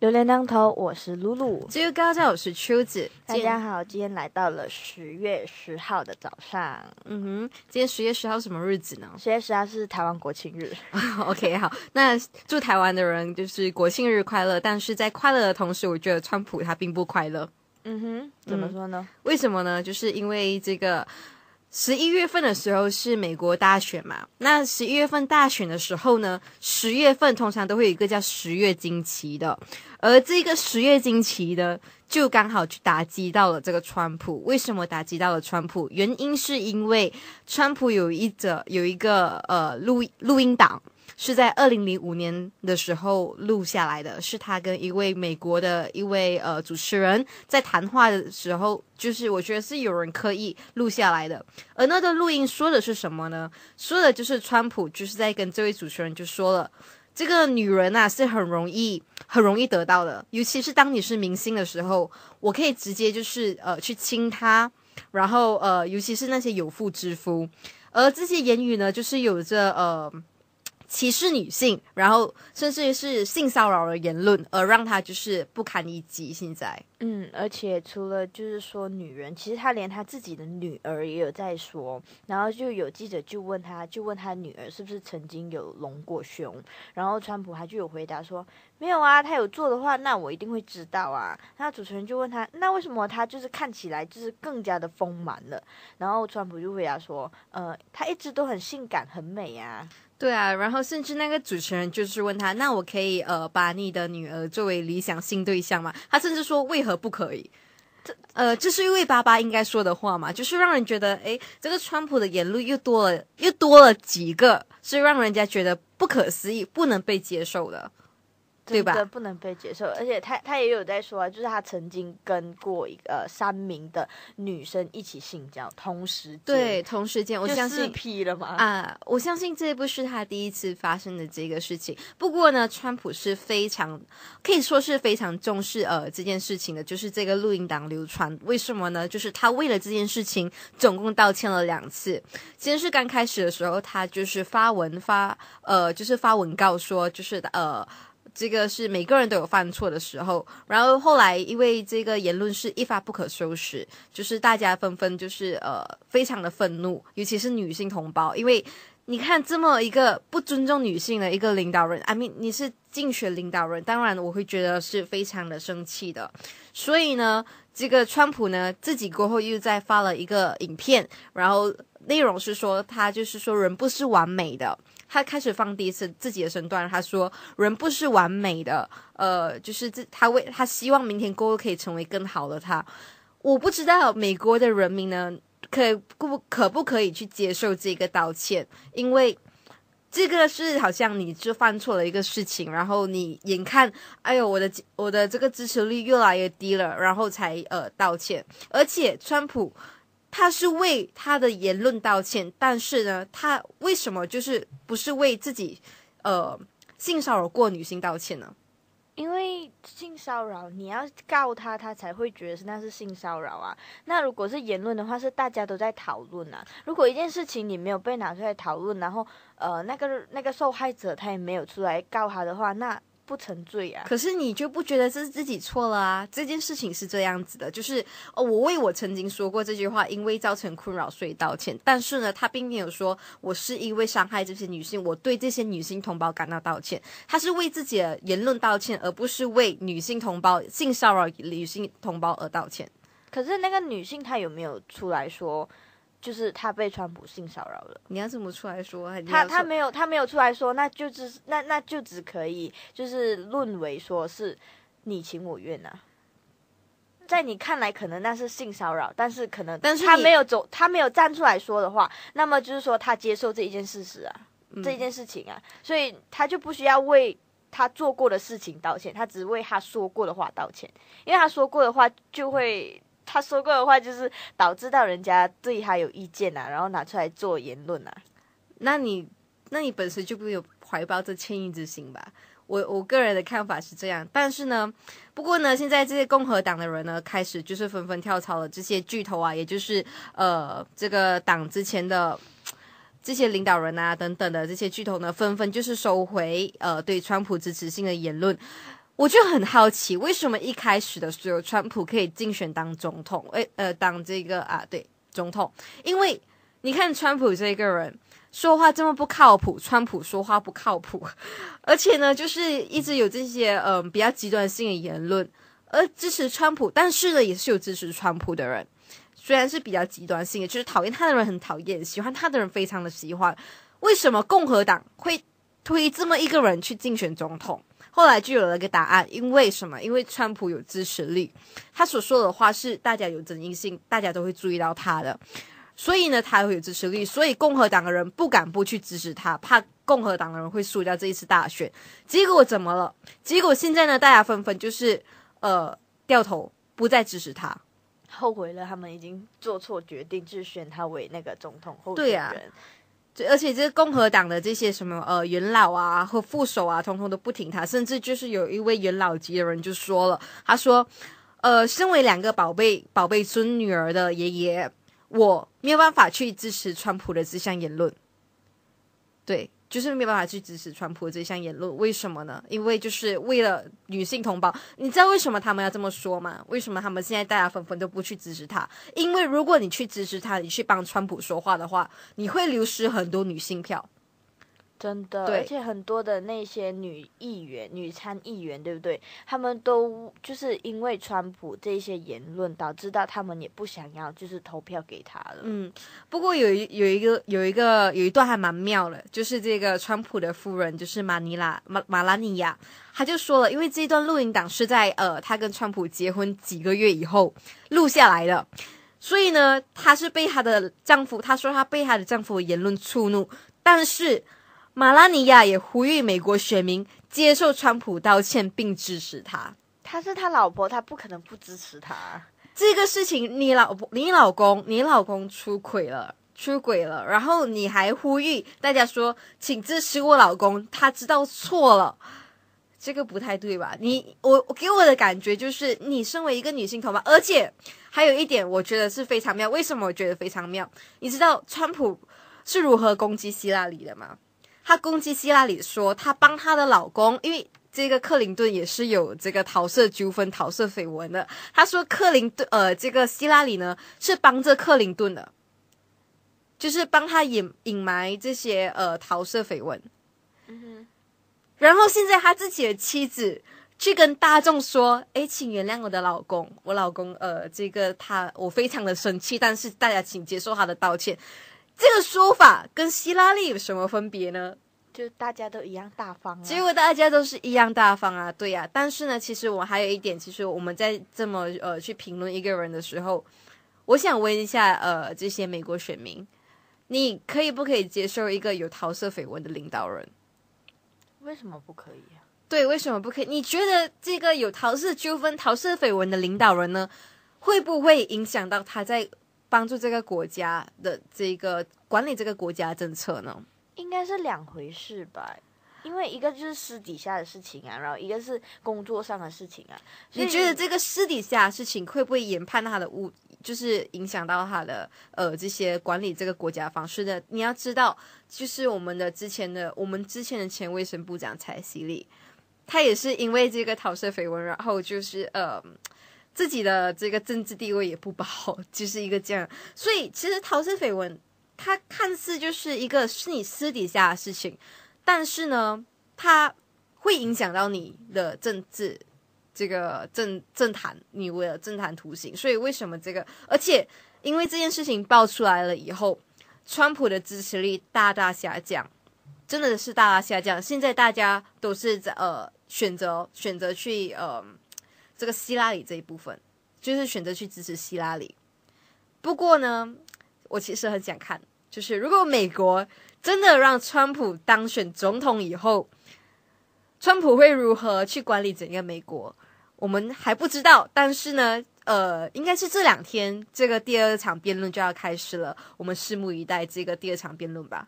榴莲当头，我是露露；自由高唱，我是秋子。大家好，今天来到了十月十号的早上。嗯哼，今天十月十号什么日子呢？十月十号是台湾国庆日。OK，好，那祝台湾的人就是国庆日快乐。但是在快乐的同时，我觉得川普他并不快乐。嗯哼，怎么说呢？为什么呢？就是因为这个。十一月份的时候是美国大选嘛？那十一月份大选的时候呢？十月份通常都会有一个叫十月惊奇的，而这个十月惊奇的就刚好去打击到了这个川普。为什么打击到了川普？原因是因为川普有一则有一个呃录录音档。是在二零零五年的时候录下来的，是他跟一位美国的一位呃主持人在谈话的时候，就是我觉得是有人刻意录下来的。而那段录音说的是什么呢？说的就是川普就是在跟这位主持人就说了，这个女人呐是很容易很容易得到的，尤其是当你是明星的时候，我可以直接就是呃去亲她，然后呃尤其是那些有妇之夫。而这些言语呢，就是有着呃。歧视女性，然后甚至是性骚扰的言论，而让他就是不堪一击。现在，嗯，而且除了就是说女人，其实他连他自己的女儿也有在说。然后就有记者就问他就问他女儿是不是曾经有隆过胸，然后川普还就有回答说没有啊，他有做的话，那我一定会知道啊。那主持人就问他，那为什么他就是看起来就是更加的丰满了？然后川普就回答说，呃，他一直都很性感，很美啊。对啊，然后甚至那个主持人就是问他：“那我可以呃把你的女儿作为理想性对象吗？”他甚至说：“为何不可以？”这呃，这是因为爸爸应该说的话嘛，就是让人觉得，哎，这个川普的言论又多了又多了几个，是让人家觉得不可思议、不能被接受的。对吧？不能被接受，而且他他也有在说啊，就是他曾经跟过一个三名的女生一起性交，同时对同时间，我相信批了吗？啊，我相信这不是他第一次发生的这个事情。不过呢，川普是非常可以说是非常重视呃这件事情的，就是这个录音档流传，为什么呢？就是他为了这件事情总共道歉了两次，先是刚开始的时候，他就是发文发呃，就是发文告说，就是呃。这个是每个人都有犯错的时候，然后后来因为这个言论是一发不可收拾，就是大家纷纷就是呃非常的愤怒，尤其是女性同胞，因为你看这么一个不尊重女性的一个领导人，阿米，你是竞选领导人，当然我会觉得是非常的生气的。所以呢，这个川普呢自己过后又再发了一个影片，然后内容是说他就是说人不是完美的。他开始放第一次自己的身段，他说：“人不是完美的，呃，就是这他为他希望明天哥哥可以成为更好的他。”我不知道美国的人民呢，可不可不可以去接受这个道歉？因为这个是好像你就犯错了一个事情，然后你眼看，哎呦，我的我的这个支持率越来越低了，然后才呃道歉，而且川普。他是为他的言论道歉，但是呢，他为什么就是不是为自己，呃，性骚扰过女性道歉呢？因为性骚扰你要告他，他才会觉得是那是性骚扰啊。那如果是言论的话，是大家都在讨论啊。如果一件事情你没有被拿出来讨论，然后呃，那个那个受害者他也没有出来告他的话，那。不沉醉啊。可是你就不觉得这是自己错了啊？这件事情是这样子的，就是哦，我为我曾经说过这句话，因为造成困扰，所以道歉。但是呢，他并没有说我是因为伤害这些女性，我对这些女性同胞感到道歉。他是为自己的言论道歉，而不是为女性同胞性骚扰女性同胞而道歉。可是那个女性她有没有出来说？就是他被川普性骚扰了，你要怎么出来说？他他没有他没有出来说，那就是那那就只可以就是论为说是你情我愿呐，在你看来可能那是性骚扰，但是可能但是他没有走他没有站出来说的话，那么就是说他接受这一件事实啊，这一件事情啊，所以他就不需要为他做过的事情道歉，他只为他说过的话道歉，因为他说过的话就会。他说过的话，就是导致到人家对他有意见啊，然后拿出来做言论啊。那你，那你本身就不有怀抱这歉意之心吧？我我个人的看法是这样。但是呢，不过呢，现在这些共和党的人呢，开始就是纷纷跳槽了。这些巨头啊，也就是呃，这个党之前的这些领导人啊等等的这些巨头呢，纷纷就是收回呃对川普支持性的言论。我就很好奇，为什么一开始的时候，川普可以竞选当总统？诶，呃，当这个啊，对，总统。因为你看，川普这个人说话这么不靠谱，川普说话不靠谱，而且呢，就是一直有这些嗯比较极端性的言论。而支持川普，但是呢，也是有支持川普的人，虽然是比较极端性，的，就是讨厌他的人很讨厌，喜欢他的人非常的喜欢。为什么共和党会推这么一个人去竞选总统？后来就有了个答案，因为什么？因为川普有支持力，他所说的话是大家有争议性，大家都会注意到他的，所以呢，他会有支持力。所以共和党的人不敢不去支持他，怕共和党的人会输掉这一次大选。结果怎么了？结果现在呢，大家纷纷就是呃掉头不再支持他，后悔了，他们已经做错决定，就是选他为那个总统候选人。对，而且这共和党的这些什么呃元老啊和副手啊，通通都不听他，甚至就是有一位元老级的人就说了，他说：“呃，身为两个宝贝宝贝孙女儿的爷爷，我没有办法去支持川普的这项言论。”对。就是没办法去支持川普这项言论，为什么呢？因为就是为了女性同胞，你知道为什么他们要这么说吗？为什么他们现在大家纷纷都不去支持他？因为如果你去支持他，你去帮川普说话的话，你会流失很多女性票。真的，而且很多的那些女议员、女参议员，对不对？他们都就是因为川普这些言论，导致到他们也不想要就是投票给他了。嗯，不过有一有一个有一个有一段还蛮妙的，就是这个川普的夫人，就是马尼拉马马拉尼亚，她就说了，因为这段录音档是在呃她跟川普结婚几个月以后录下来的，所以呢，她是被她的丈夫，她说她被她的丈夫言论触怒，但是。马拉尼亚也呼吁美国选民接受川普道歉，并支持他。他是他老婆，他不可能不支持他。这个事情，你老婆、你老公你老公出轨了，出轨了，然后你还呼吁大家说，请支持我老公，他知道错了。这个不太对吧？你我我给我的感觉就是，你身为一个女性同胞，而且还有一点，我觉得是非常妙。为什么我觉得非常妙？你知道川普是如何攻击希拉里的吗？他攻击希拉里说：“他帮他的老公，因为这个克林顿也是有这个桃色纠纷、桃色绯闻的。”他说：“克林顿，呃，这个希拉里呢是帮着克林顿的，就是帮他隐隐埋这些呃桃色绯闻。”嗯，然后现在他自己的妻子去跟大众说：“哎，请原谅我的老公，我老公，呃，这个他，我非常的生气，但是大家请接受他的道歉。”这个说法跟希拉里有什么分别呢？就大家都一样大方，结果大家都是一样大方啊！对呀，但是呢，其实我还有一点，其实我们在这么呃去评论一个人的时候，我想问一下呃，这些美国选民，你可以不可以接受一个有桃色绯闻的领导人？为什么不可以啊？对，为什么不可以？你觉得这个有桃色纠纷、桃色绯闻的领导人呢，会不会影响到他在？帮助这个国家的这个管理这个国家政策呢，应该是两回事吧，因为一个就是私底下的事情啊，然后一个是工作上的事情啊。你觉得这个私底下事情会不会研判他的误，就是影响到他的呃这些管理这个国家方式的？你要知道，就是我们的之前的我们之前的前卫生部长蔡希丽，他也是因为这个桃色绯闻，然后就是呃。自己的这个政治地位也不保，就是一个这样。所以其实桃色绯闻，它看似就是一个是你私底下的事情，但是呢，它会影响到你的政治，这个政政坛，你为了政坛图形。所以为什么这个？而且因为这件事情爆出来了以后，川普的支持率大大下降，真的是大大下降。现在大家都是在呃选择选择去呃。这个希拉里这一部分，就是选择去支持希拉里。不过呢，我其实很想看，就是如果美国真的让川普当选总统以后，川普会如何去管理整个美国，我们还不知道。但是呢，呃，应该是这两天这个第二场辩论就要开始了，我们拭目以待这个第二场辩论吧。